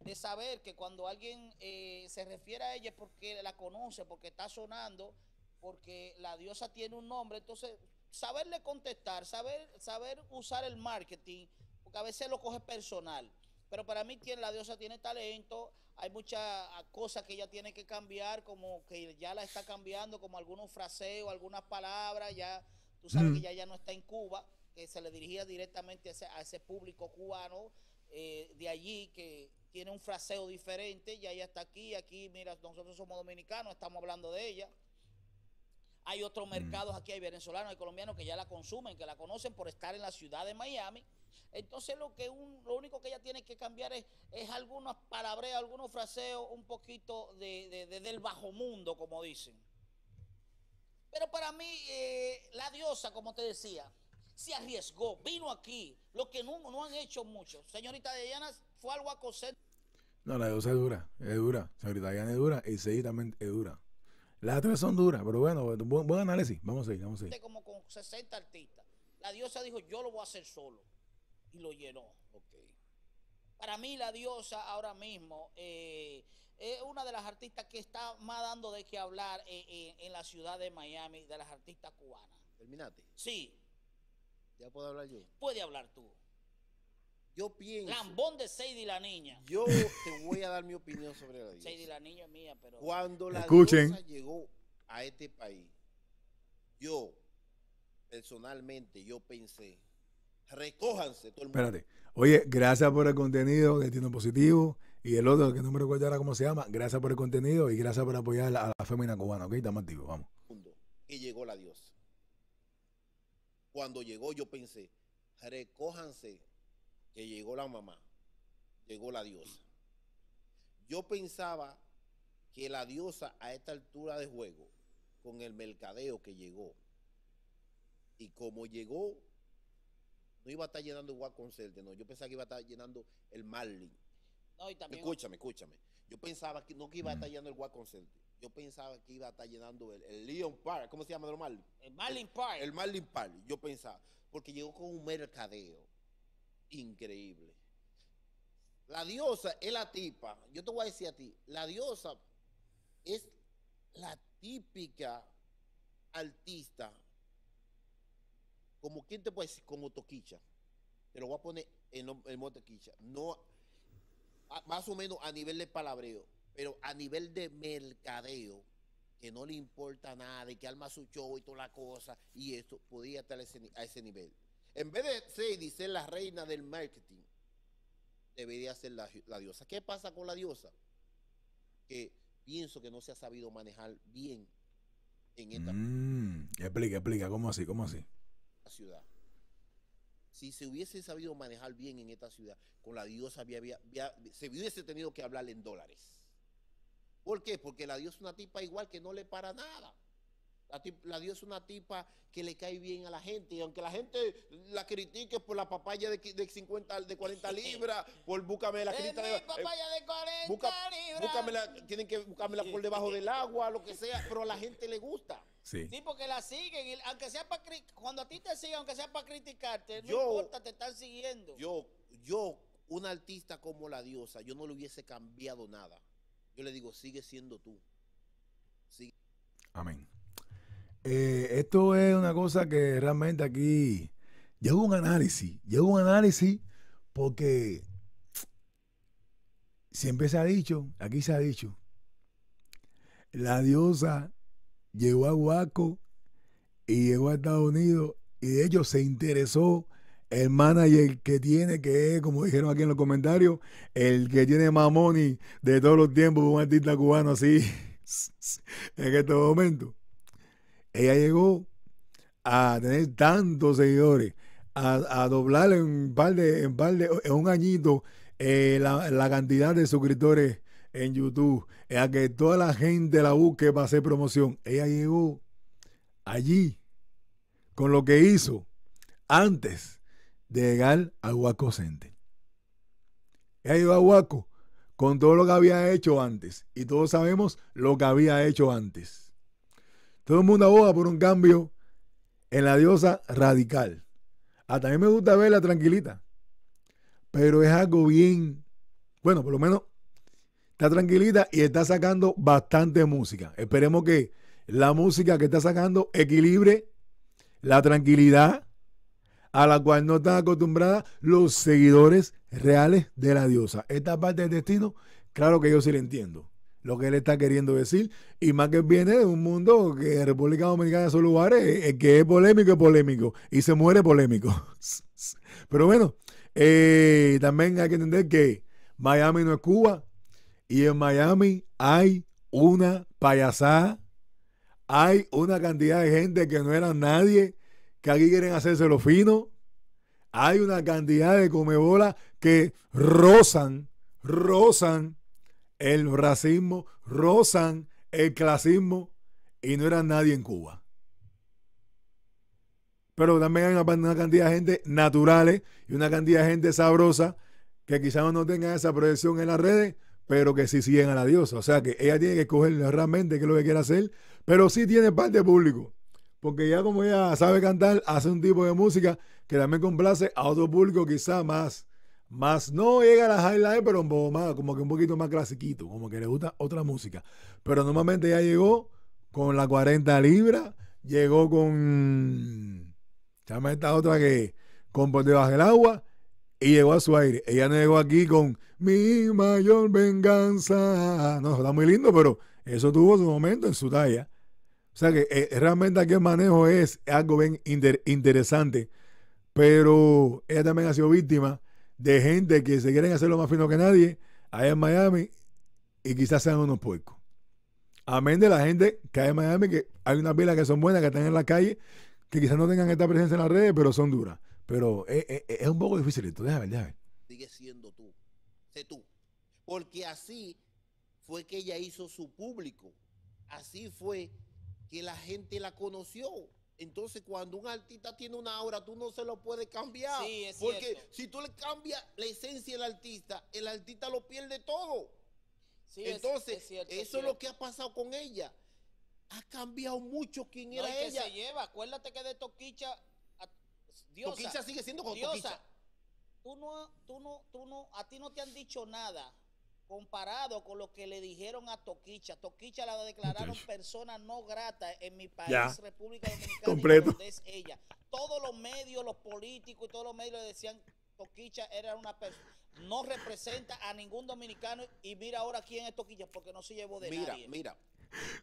de saber que cuando alguien eh, se refiere a ella es porque la conoce, porque está sonando, porque la diosa tiene un nombre. Entonces, saberle contestar, saber, saber usar el marketing, porque a veces lo coge personal. Pero para mí tiene, la diosa tiene talento, hay muchas cosas que ella tiene que cambiar, como que ya la está cambiando, como algunos fraseos, algunas palabras, ya tú sabes que ya, ya no está en Cuba, que se le dirigía directamente a ese, público cubano eh, de allí que tiene un fraseo diferente, y ella está aquí, aquí, mira, nosotros somos dominicanos, estamos hablando de ella. Hay otros mm. mercados aquí, hay venezolanos, hay colombianos que ya la consumen, que la conocen por estar en la ciudad de Miami. Entonces lo que lo único que ella tiene que cambiar es, es algunas palabras algunos fraseos un poquito de, del bajo mundo, como dicen. Pero para mí, eh, la diosa, como te decía, se arriesgó, vino aquí, lo que no, han hecho muchos. Señorita De Llanas fue algo coser No, la diosa es dura, es dura. Señorita Diana es dura, y seguidamente también es dura. Las tres son duras, pero bueno, buen, análisis. Vamos a ir, vamos a ir. Como con 60 artistas. La diosa dijo, yo lo voy a hacer solo. Y lo llenó. Para mí la diosa ahora mismo eh, es una de las artistas que está más dando de qué hablar en, la ciudad de Miami, de las artistas cubanas. ¿Terminaste? Sí. ¿Ya puedo hablar yo? Puede hablar tú. Yo pienso. Lambón de Sadie la niña. Yo te voy a dar mi opinión sobre la (laughs) diosa. Sadie la niña mía, pero. Cuando la Escuchen. diosa llegó a este país, yo, personalmente, yo pensé, recójanse Espérate. Oye, gracias por el contenido que tiene Positivo. Y el otro, que no me recuerdo ahora cómo se llama, gracias por el contenido y gracias por apoyar a la, fémina cubana, ¿ok? Estamos activos, vamos. Y llegó la diosa. Cuando llegó yo pensé, recójanse llegó la mamá, llegó la diosa. Yo pensaba que la diosa a esta altura de juego, con el mercadeo que llegó, y como llegó, no iba a estar llenando igual concerte, no, yo pensaba que iba a estar llenando el Marlin. No, y Escúchame, escúchame. Yo pensaba que no que iba a estar mm. llenando el Guac Concert. Yo pensaba que iba a estar llenando el, el Leon Park. ¿Cómo se llama el Marlin? El Marlin Park. El, el Marlin Park. Yo pensaba. Porque llegó con un mercadeo increíble. La diosa es la tipa, yo te voy a decir a ti, la diosa es la típica artista, como quien te puede decir, como Toquicha. Te lo voy a poner en el No, más o menos a nivel de palabreo, pero a nivel de mercadeo, que no le importa nada y que alma su show y toda la cosa, y esto podía estar a ese nivel. En vez de Sadie ser la reina del marketing, debería ser la, diosa. ¿Qué pasa con la diosa? Que pienso que no se ha sabido manejar bien en esta. Mm, explica, explica, ¿cómo así? ¿Cómo así? La ciudad. Si se hubiese sabido manejar bien en esta ciudad, con la diosa se hubiese tenido que hablar en dólares. ¿Por qué? Porque la diosa es una tipa igual que no le para nada. La, diosa es una tipa que le cae bien a la gente. Y aunque la gente la critique por la papaya de, 50, de 40 libras, (laughs) por búscame la crítica de, eh, papaya de 40 libras. tienen que la por debajo del agua, lo que sea, pero a la gente le gusta. Sí. porque la siguen, y aunque sea para cuando a ti te siguen, aunque sea para criticarte, no importa, te están siguiendo. Yo, yo, un artista como la diosa, yo no le hubiese cambiado nada. Yo le digo, sigue siendo tú. Amén. Eh, esto es una cosa que realmente aquí llegó un análisis, llegó un análisis porque siempre se ha dicho, aquí se ha dicho, la diosa llegó a Huaco y llegó a Estados Unidos y de hecho se interesó el manager que tiene, que es, como dijeron aquí en los comentarios, el que tiene más money de todos los tiempos, un artista cubano así (laughs) en estos momentos. Ella llegó a tener tantos seguidores, a, doblar en un en en un añito eh, la, cantidad de suscriptores en YouTube, eh, a que toda la gente la busque para hacer promoción. Ella llegó allí con lo que hizo antes de llegar a Huaco Center. Ella llegó a Huaco con todo lo que había hecho antes y todos sabemos lo que había hecho antes. Todo el mundo aboga por un cambio en la diosa radical. A ah, mí me gusta verla tranquilita. Pero es algo bien, bueno, por lo menos está tranquilita y está sacando bastante música. Esperemos que la música que está sacando equilibre la tranquilidad a la cual no están acostumbrados los seguidores reales de la diosa. Esta parte del destino, claro que yo sí la entiendo lo que él está queriendo decir. Y más que viene de un mundo que en República Dominicana en esos lugares, es eh, eh, que es polémico es polémico y se muere polémico. (laughs) Pero bueno, eh, también hay que entender que Miami no es Cuba y en Miami hay una payasada, hay una cantidad de gente que no era nadie, que aquí quieren hacerse lo fino. Hay una cantidad de comebolas que rozan, rozan el racismo, rozan el clasismo y no era nadie en Cuba. Pero también hay una, cantidad de gente naturales y una cantidad de gente sabrosa que quizás no tenga esa proyección en las redes, pero que sí siguen a la diosa. O sea que ella tiene que escoger realmente qué es lo que quiere hacer, pero sí tiene parte público. Porque ya como ella sabe cantar, hace un tipo de música que también complace a otro público quizá más más no llega a las highlights, pero un poco más, como que un poquito más clasiquito, como que le gusta otra música. Pero normalmente ya llegó con la 40 libras, llegó con. Llama esta otra que. Con Por Debajo Agua y llegó a su aire. Ella no llegó aquí con mi mayor venganza. No, está muy lindo, pero eso tuvo su momento en su talla. O sea que eh, realmente aquí el manejo es algo bien interesante. Pero ella también ha sido víctima de gente que se quieren hacer lo más fino que nadie allá en Miami y quizás sean unos puercos. Amén de la gente que hay en Miami, que hay unas pilas que son buenas, que están en la calle, que quizás no tengan esta presencia en las redes, pero son duras. Pero eh, eh, eh, es, un poco difícil esto, déjame, déjame. Sigue siendo tú, sé tú. Porque así fue que ella hizo su público. Así fue que la gente la conoció. Entonces, cuando un artista tiene una obra, tú no se lo puedes cambiar. porque si tú le cambias la esencia del artista, el artista lo pierde todo. Entonces, eso es, lo que ha pasado con ella. Ha cambiado mucho quién era ella. se lleva. Acuérdate que de Toquicha, a, Diosa. sigue siendo con Diosa, Tú no, tú no, tú no, a ti no te han dicho nada comparado con lo que le dijeron a Toquicha. Toquicha la declararon persona no grata en mi país, República Dominicana. (laughs) Completo. ella. Todos los medios, los políticos y todos los medios le decían Toquicha era una persona, no representa a ningún dominicano y mira ahora quién es Toquicha porque no se llevó de mira, nadie. Mira,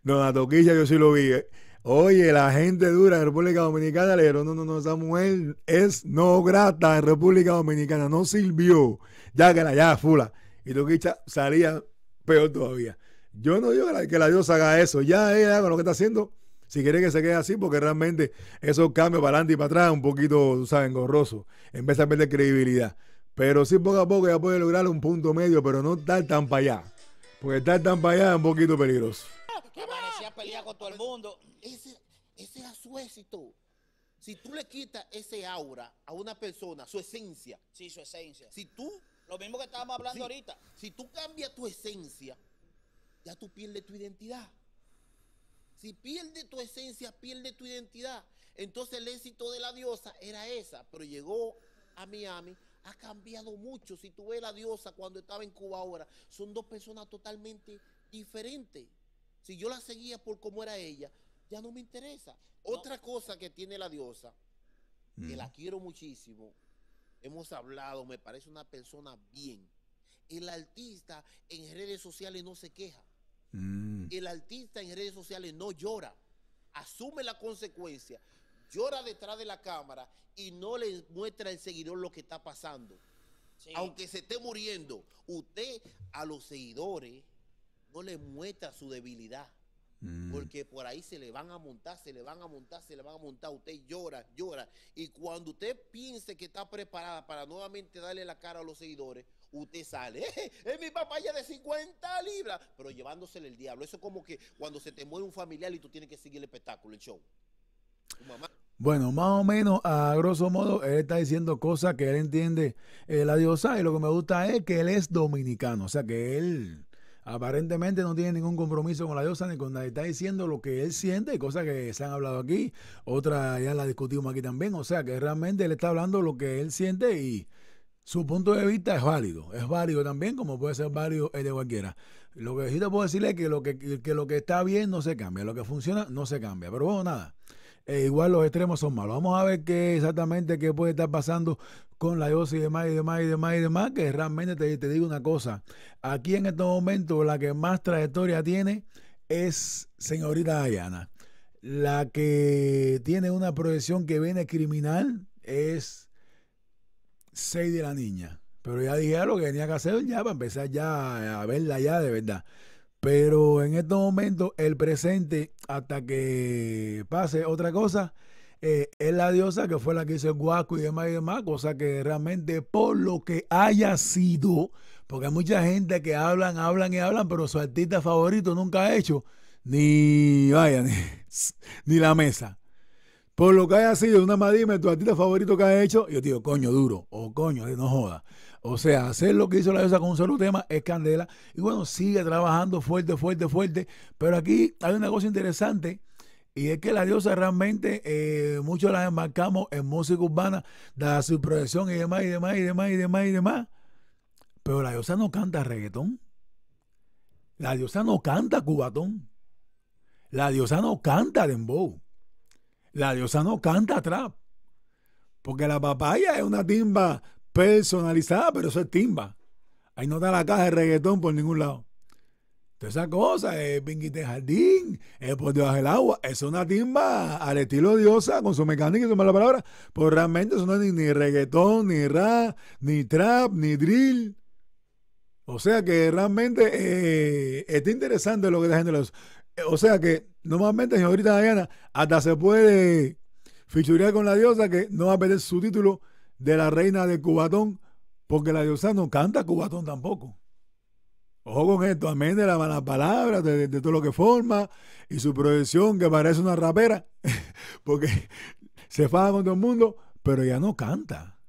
No, a Toquicha yo sí lo vi. Eh. Oye, la gente dura en República Dominicana le dijeron, no, no, no, esa mujer es no grata en República Dominicana, no sirvió. Ya que la, ya, fula y quicha salía peor todavía. Yo no digo que la, diosa haga eso, ya ella haga lo que está haciendo, si quiere que se quede así, porque realmente esos cambios para adelante y para atrás un poquito, tú sabes, engorroso, empieza a perder credibilidad. Pero sí poco a poco ya puede lograr un punto medio, pero no estar tan para allá. Porque estar tan para allá es un poquito peligroso. Parecía pelea con todo el mundo. Ese, ese era su éxito. Si tú le quitas ese aura a una persona, su esencia. Sí, su esencia. Si tú lo mismo que estábamos hablando ahorita. Si tú cambias tu esencia, ya tú pierdes tu identidad. Si pierdes tu esencia, pierdes tu identidad. Entonces el éxito de la diosa era esa, pero llegó a Miami, ha cambiado mucho. Si tú ves la diosa cuando estaba en Cuba ahora, son dos personas totalmente diferentes. Si yo la seguía por cómo era ella, ya no me interesa. Otra cosa que tiene la diosa, que la quiero muchísimo, hemos hablado, me parece una persona bien. El artista en redes sociales no se queja. Mm. El artista en redes sociales no llora. Asume la consecuencia. Llora detrás de la cámara y no le muestra al seguidor lo que está pasando. Aunque se esté muriendo, usted a los seguidores no les muestra su debilidad. Mm. Porque por ahí se le van a montar, se le van a montar, se le van a montar. Usted llora, llora. Y cuando usted piense que está preparada para nuevamente darle la cara a los seguidores, usted sale. (laughs) es mi papá ya de 50 libras. Pero llevándosele el diablo. Eso es como que cuando se te muere un familiar y tú tienes que seguir el espectáculo, el show. Bueno, más o menos, a grosso modo, él está diciendo cosas que él entiende eh, la diosa y lo que me gusta es que él es dominicano, o sea que él aparentemente no tiene ningún compromiso con la diosa ni con nadie. Está diciendo lo que él siente, cosas que se han hablado aquí, otra ya la discutimos aquí también. O sea que realmente él está hablando lo que él siente y su punto de vista es válido. Es válido también, como puede ser válido el de cualquiera. Lo que sí te puedo decirle es que lo que, que lo que está bien no se cambia, lo que funciona no se cambia. Pero bueno, nada. Eh, igual los extremos son malos. Vamos a ver qué exactamente qué puede estar pasando con la IOS y demás y demás y demás y demás, que realmente te, digo una cosa, aquí en estos momentos la que más trayectoria tiene es señorita Diana La que tiene una proyección que viene criminal es Seis de la niña. Pero ya dije lo que tenía que hacer ya para empezar ya a verla ya de verdad. Pero en estos momentos, el presente, hasta que pase otra cosa, eh, es la diosa que fue la que hizo el guaco y demás y demás, cosa que realmente por lo que haya sido, porque hay mucha gente que hablan, hablan y hablan, pero su artista favorito nunca ha hecho ni, vaya, (laughs) ni, la mesa. Por lo que haya sido, una más dime tu artista favorito que ha hecho, yo digo, coño, duro, o coño, no joda. O sea, hacer lo que hizo la diosa con un solo tema es candela. Y bueno, sigue trabajando fuerte, fuerte, fuerte. Pero aquí hay una cosa interesante. Y es que la diosa realmente, eh, muchos la enmarcamos en música urbana, da su proyección y demás, y demás, y demás, y demás, y demás. Pero la diosa no canta reggaetón. La diosa no canta cubatón. La diosa no canta dembow. La diosa no canta trap. Porque la papaya es una timba personalizada, pero eso es timba. Ahí no está la caja de reggaetón por ningún lado. entonces esa cosa es pinguita jardín, es por debajo del agua. Es una timba al estilo diosa, con su mecánica y su mala palabra. Pero realmente eso no es ni, reggaetón, ni rap, ni trap, ni drill. O sea que realmente eh, está interesante lo que la gente los O sea que normalmente, señorita Diana, hasta se puede fichurear con la diosa que no va a perder su título de la reina de Cubatón, porque la diosa no canta Cubatón tampoco. Ojo con esto, amén de la mala palabra, de, todo lo que forma y su proyección que parece una rapera, (laughs) porque se faja con todo el mundo, pero ella no canta.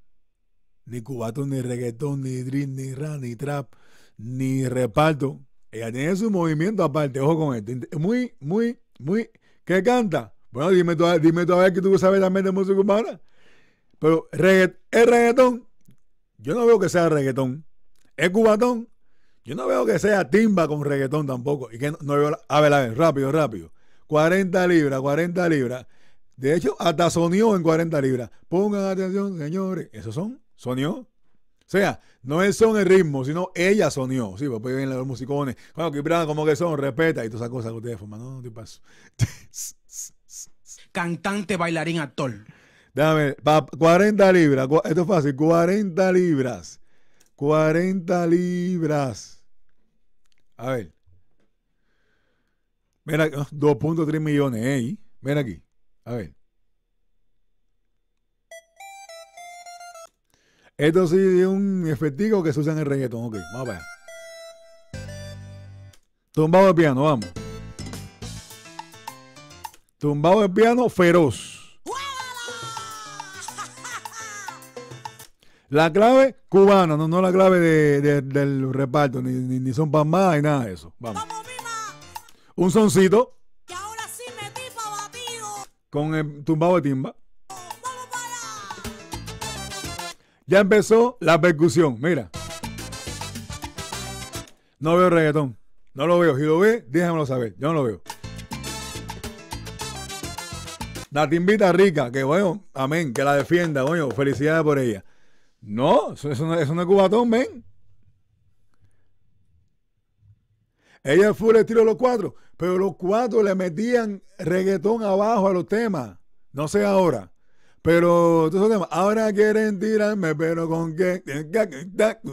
Ni cubatón, ni reggaetón, ni drill, ni rap, ni trap, ni reparto. Ella tiene su movimiento aparte, ojo con esto. Muy, muy, muy. que canta? Bueno, dime dime tú a ver que tú sabes también de música humana. Pero es reggaetón, yo no veo que sea reggaetón. Es cubatón, yo no veo que sea timba con reggaetón tampoco. Y que no, veo, a ver, a ver, rápido, rápido. 40 libras, 40 libras. De hecho, hasta soñó en 40 libras. Pongan atención, señores. Esos son, sonió. O sea, no es son el ritmo, sino ella soñó. Sí, pues, pues vienen los musicones. Bueno, que como que son, respeta y todas esas cosas que ustedes forman. No, no te paso. (laughs) Cantante, bailarín, actor. Déjame, 40 libras. Esto es fácil. 40 libras. 40 libras. A ver. Mira, 2.3 ah, millones, ¿eh? Ven aquí. A ver. Esto sí es un efectivo que se usa en el reggaeton, Ok, vamos a ver. Tumbado el piano, vamos. Tumbado el piano, feroz. La clave cubana, no, no la clave del reparto, ni, son pan más, ni nada de eso. Vamos. Un soncito. ahora sí me batido. Con el tumbado de timba. Ya empezó la percusión, mira. No veo reggaetón. No lo veo. Si lo ve, déjamelo saber. Yo no lo veo. La timbita rica, que bueno, amén, que la defienda, bueno, felicidades por ella. No, eso, es no, eso es cubatón, ven. Ella fue el estilo de los cuatro, pero los cuatro le metían reggaetón abajo a los temas. No sé ahora. Pero ahora quieren tirarme, pero con qué.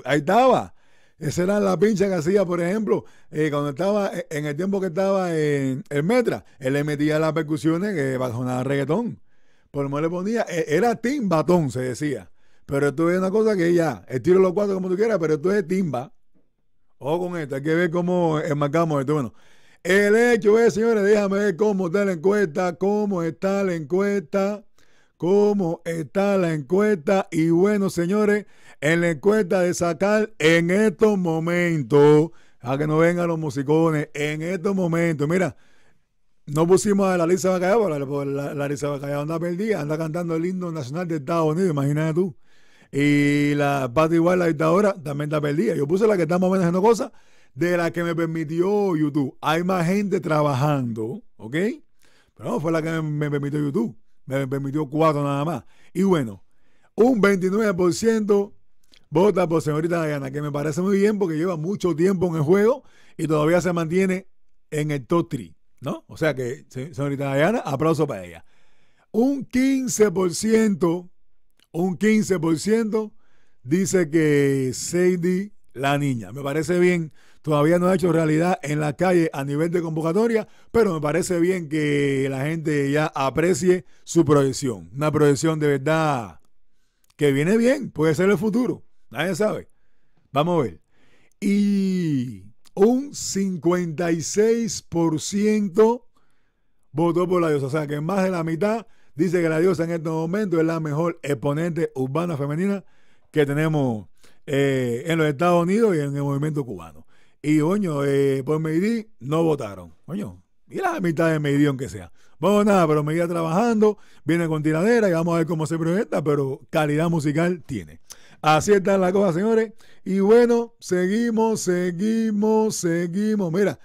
Ahí estaba. Esa era la pincha que hacía, por ejemplo, eh, cuando estaba, eh, en el tiempo que estaba en el Metra, él le metía las percusiones que bajonaba reggaetón. Por lo menos le ponía, e, era team Batón, se decía. Pero esto es una cosa que ya, estilo los cuatro como tú quieras, pero esto es timba. Ojo con esto, hay que ver cómo enmarcamos esto. Bueno, el hecho es, señores, déjame ver cómo está la encuesta, cómo está la encuesta, cómo está la encuesta. Y bueno, señores, en la encuesta de sacar en estos momentos, a que no vengan los musicones, en estos momentos, mira, no pusimos a la Lisa Bacallao, la Lisa Bacallao anda perdida, anda cantando el himno nacional de Estados Unidos, imagínate tú. Y la parte igual la dictadora también está perdida. Yo puse la que estamos manejando cosas de la que me permitió YouTube. Hay más gente trabajando, ¿ok? Pero no, fue la que me, permitió YouTube. Me permitió cuatro nada más. Y bueno, un 29% vota por señorita Diana, que me parece muy bien porque lleva mucho tiempo en el juego y todavía se mantiene en el top 3, ¿no? O sea que, señorita Diana, aplauso para ella. Un 15% un 15% dice que Sadie, la niña. Me parece bien, todavía no ha hecho realidad en la calle a nivel de convocatoria, pero me parece bien que la gente ya aprecie su proyección. Una proyección de verdad que viene bien, puede ser el futuro, nadie sabe. Vamos a ver. Y un 56% votó por la diosa, o sea que más de la mitad dice que la diosa en estos momentos es la mejor exponente urbana femenina que tenemos eh, en los Estados Unidos y en el movimiento cubano. Y, coño, eh, por no votaron. Coño, y la mitad de Meirí, aunque sea. Bueno, nada, pero está trabajando, viene con tiradera y vamos a ver cómo se proyecta, pero calidad musical tiene. Así están las cosas, señores. Y bueno, seguimos, seguimos, seguimos. Mira,